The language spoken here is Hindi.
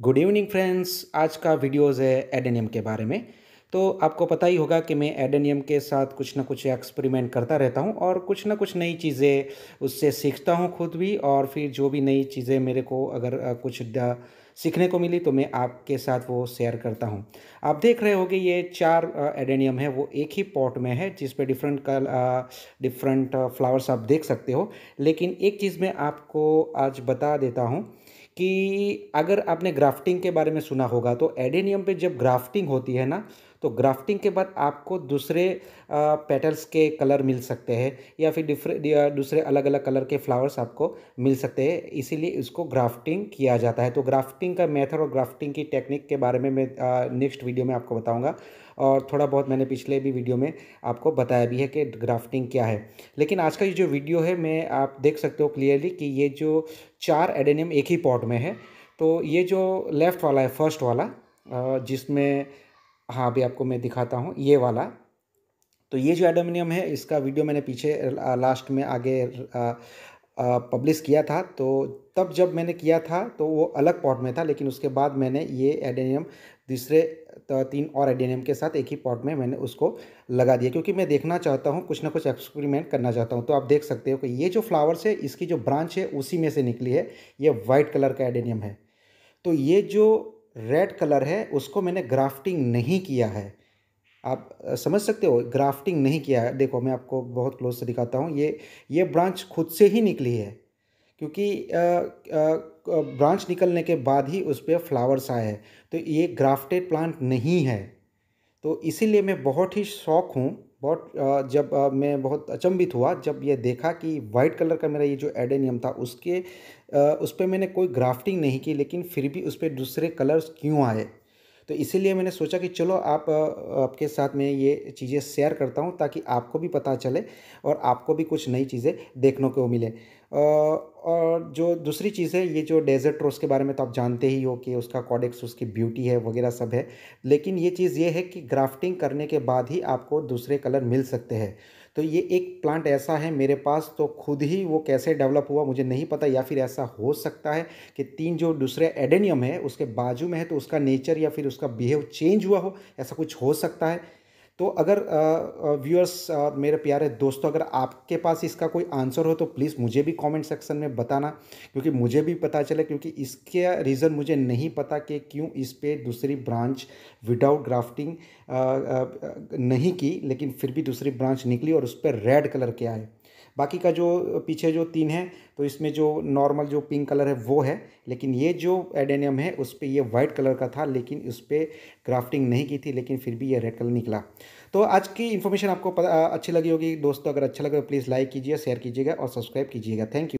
गुड इवनिंग फ्रेंड्स आज का वीडियोज़ है एडेनियम के बारे में तो आपको पता ही होगा कि मैं एडेनियम के साथ कुछ ना कुछ एक्सपेरिमेंट करता रहता हूँ और कुछ ना कुछ नई चीज़ें उससे सीखता हूँ खुद भी और फिर जो भी नई चीज़ें मेरे को अगर कुछ सीखने को मिली तो मैं आपके साथ वो शेयर करता हूँ आप देख रहे होगे ये चार एडेनियम है वो एक ही पॉट में है जिस पे डिफरेंट कल डिफरेंट फ्लावर्स आप देख सकते हो लेकिन एक चीज़ मैं आपको आज बता देता हूँ कि अगर आपने ग्राफ्टिंग के बारे में सुना होगा तो एडेनियम पे जब ग्राफ्टिंग होती है ना तो ग्राफ्टिंग के बाद आपको दूसरे पेटल्स के कलर मिल सकते हैं या फिर डिफरेंट दूसरे अलग अलग कलर के फ्लावर्स आपको मिल सकते हैं इसीलिए इसको ग्राफ्टिंग किया जाता है तो ग्राफ्टिंग का मेथड और ग्राफ्टिंग की टेक्निक के बारे में मैं नेक्स्ट वीडियो में आपको बताऊँगा और थोड़ा बहुत मैंने पिछले भी वीडियो में आपको बताया भी है कि ग्राफ्टिंग क्या है लेकिन आज का ये जो वीडियो है मैं आप देख सकते हो क्लियरली कि ये जो चार एडेनियम एक ही पॉट में है तो ये जो लेफ़्ट वाला है फर्स्ट वाला जिसमें हाँ अभी आपको मैं दिखाता हूँ ये वाला तो ये जो एडोमिनियम है इसका वीडियो मैंने पीछे लास्ट में आगे पब्लिश किया था तो तब जब मैंने किया था तो वो अलग पॉट में था लेकिन उसके बाद मैंने ये एडेनियम दूसरे तीन और एडेनियम के साथ एक ही पॉट में मैंने उसको लगा दिया क्योंकि मैं देखना चाहता हूँ कुछ ना कुछ एक्सपेरिमेंट करना चाहता हूँ तो आप देख सकते हो कि ये जो फ्लावर्स है इसकी जो ब्रांच है उसी में से निकली है ये वाइट कलर का एडेनियम है तो ये जो रेड कलर है उसको मैंने ग्राफ्टिंग नहीं किया है आप समझ सकते हो ग्राफ्टिंग नहीं किया है देखो मैं आपको बहुत क्लोज से दिखाता हूँ ये ये ब्रांच खुद से ही निकली है क्योंकि आ, आ, ब्रांच निकलने के बाद ही उस पर फ्लावर्स आए हैं तो ये ग्राफ्टेड प्लांट नहीं है तो इसीलिए मैं बहुत ही शौक हूँ बहुत uh, जब uh, मैं बहुत अचंभित हुआ जब ये देखा कि वाइट कलर का मेरा ये जो एडेनियम था उसके uh, उस पर मैंने कोई ग्राफ्टिंग नहीं की लेकिन फिर भी उस पर दूसरे कलर्स क्यों आए तो इसीलिए मैंने सोचा कि चलो आप आपके साथ में ये चीज़ें शेयर करता हूँ ताकि आपको भी पता चले और आपको भी कुछ नई चीज़ें देखने को मिले और जो दूसरी चीज़ है ये जो डेजर्ट रोज़ के बारे में तो आप जानते ही हो कि उसका कॉडेक्स उसकी ब्यूटी है वगैरह सब है लेकिन ये चीज़ ये है कि ग्राफ्टिंग करने के बाद ही आपको दूसरे कलर मिल सकते हैं तो ये एक प्लांट ऐसा है मेरे पास तो खुद ही वो कैसे डेवलप हुआ मुझे नहीं पता या फिर ऐसा हो सकता है कि तीन जो दूसरे एडेनियम है उसके बाजू में है तो उसका नेचर या फिर उसका बिहेव चेंज हुआ हो ऐसा कुछ हो सकता है तो अगर व्यूअर्स और मेरे प्यारे दोस्तों अगर आपके पास इसका कोई आंसर हो तो प्लीज़ मुझे भी कमेंट सेक्शन में बताना क्योंकि मुझे भी पता चले क्योंकि इसके रीज़न मुझे नहीं पता कि क्यों इस पर दूसरी ब्रांच विदाउट ग्राफ्टिंग नहीं की लेकिन फिर भी दूसरी ब्रांच निकली और उस पर रेड कलर के आए बाकी का जो पीछे जो तीन है तो इसमें जो नॉर्मल जो पिंक कलर है वो है लेकिन ये जो एडेनियम है उस पर ये वाइट कलर का था लेकिन उस पर ग्राफ्टिंग नहीं की थी लेकिन फिर भी ये रेड कलर निकला तो आज की इन्फॉर्मेशन आपको अच्छी लगी होगी दोस्तों अगर अच्छा लगे तो प्लीज़ लाइक कीजिए शेयर कीजिएगा और सब्सक्राइब कीजिएगा थैंक यू